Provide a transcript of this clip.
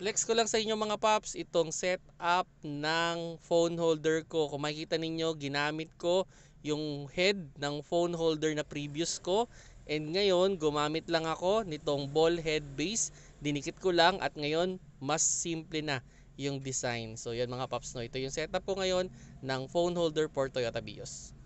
Flex ko lang sa inyo mga paps itong setup ng phone holder ko. Kung makikita ninyo, ginamit ko yung head ng phone holder na previous ko. And ngayon, gumamit lang ako nitong ball head base. Dinikit ko lang at ngayon, mas simple na yung design. So, yan mga paps no. Ito yung setup ko ngayon ng phone holder for Toyota Vios.